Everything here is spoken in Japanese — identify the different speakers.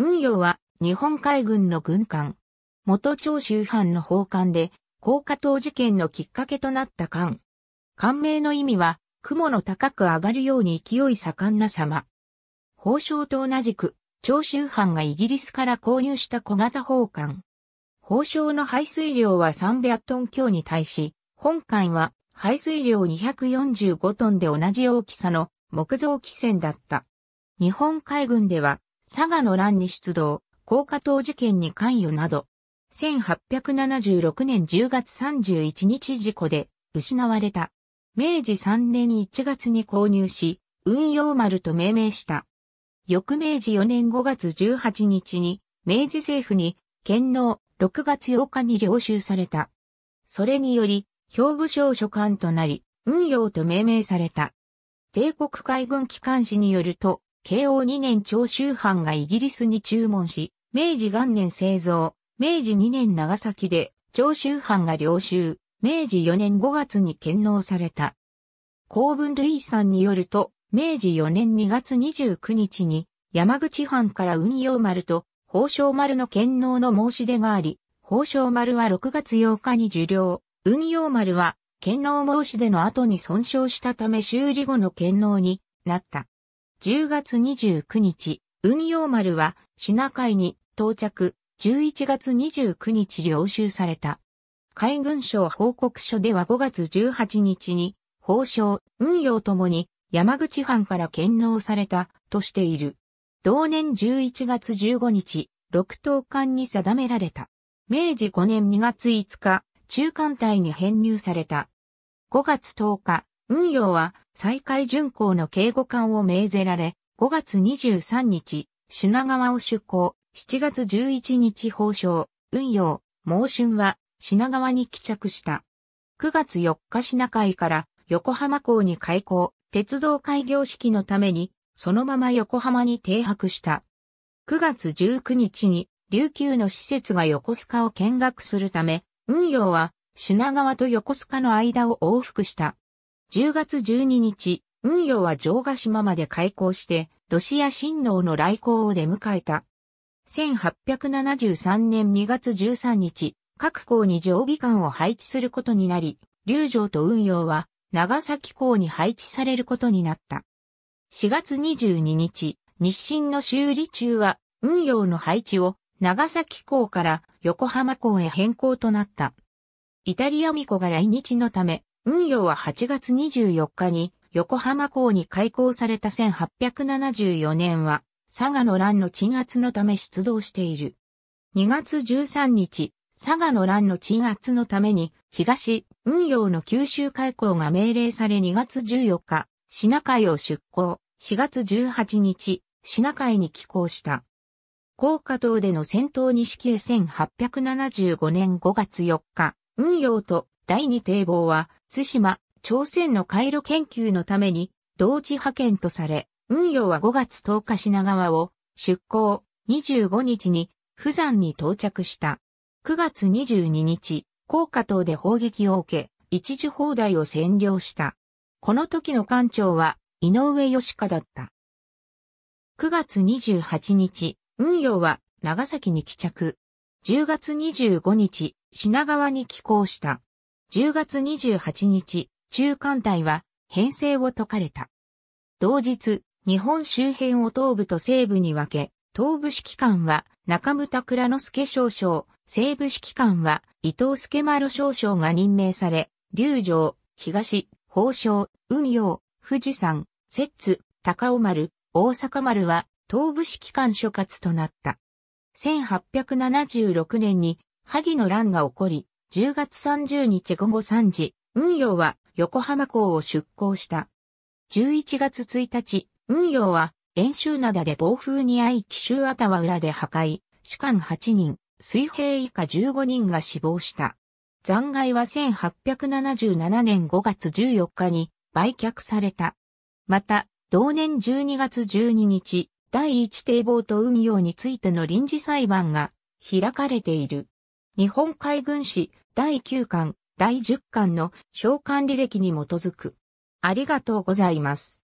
Speaker 1: 運用は日本海軍の軍艦。元長州藩の奉艦で、高架島事件のきっかけとなった艦。艦名の意味は、雲の高く上がるように勢い盛んな様。宝章と同じく、長州藩がイギリスから購入した小型砲艦。宝章の排水量は300トン強に対し、本艦は排水量245トンで同じ大きさの木造汽船だった。日本海軍では佐賀の乱に出動、高架島事件に関与など、1876年10月31日事故で失われた。明治3年1月に購入し、運用丸と命名した。翌明治4年5月18日に、明治政府に、県能6月8日に領収された。それにより、兵部省所管となり、運用と命名された。帝国海軍機関士によると、慶応2年長州藩がイギリスに注文し、明治元年製造、明治2年長崎で長州藩が領収、明治4年5月に献納された。公文類さんによると、明治4年2月29日に山口藩から運用丸と宝生丸の献納の申し出があり、宝生丸は6月8日に受領、運用丸は、献納申し出の後に損傷したため修理後の献納になった。10月29日、運用丸はシナ海に到着、11月29日領収された。海軍省報告書では5月18日に、報奨、運用ともに山口藩から献納されたとしている。同年11月15日、六等艦に定められた。明治5年2月5日、中艦隊に編入された。5月10日、運用は再開巡航の警護官を命ぜられ、5月23日、品川を出港、7月11日放送、運用、猛春は品川に帰着した。9月4日品海から横浜港に開港、鉄道開業式のために、そのまま横浜に停泊した。9月19日に、琉球の施設が横須賀を見学するため、運用は品川と横須賀の間を往復した。10月12日、運用は城ヶ島まで開港して、ロシア新能の来航を出迎えた。1873年2月13日、各港に常備艦を配置することになり、流城と運用は長崎港に配置されることになった。4月22日、日清の修理中は、運用の配置を長崎港から横浜港へ変更となった。イタリア巫女が来日のため、運用は8月24日に横浜港に開港された1874年は佐賀の乱の鎮圧のため出動している。2月13日、佐賀の乱の鎮圧のために東運用の九州開港が命令され2月14日、品海を出港、4月18日、品海に寄港した。高架島での戦闘に指揮1875年5月4日、運用と第二堤防は津島、朝鮮の回路研究のために、同時派遣とされ、運用は5月10日品川を出港25日に釜山に到着した。9月22日、高架島で砲撃を受け、一時砲台を占領した。この時の艦長は井上義家だった。9月28日、運用は長崎に帰着。10月25日、品川に寄港した。10月28日、中艦隊は編成を解かれた。同日、日本周辺を東部と西部に分け、東部指揮官は中村倉之助少将、西部指揮官は伊藤助丸少将が任命され、龍城、東、宝生、運用、富士山、摂津、高尾丸、大阪丸は東部指揮官所轄となった。1876年に萩の乱が起こり、10月30日午後3時、運用は横浜港を出港した。11月1日、運用は遠州灘で暴風に遭い奇襲あたわ裏で破壊、士官8人、水平以下15人が死亡した。残骸は1877年5月14日に売却された。また、同年12月12日、第一堤防と運用についての臨時裁判が開かれている。日本海軍史第9巻、第10巻の召喚履歴に基づく。ありがとうございます。